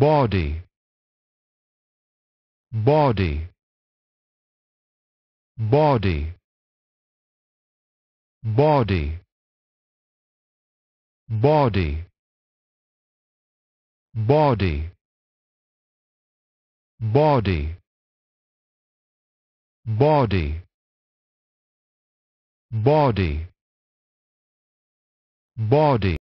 body body body body body body body body body body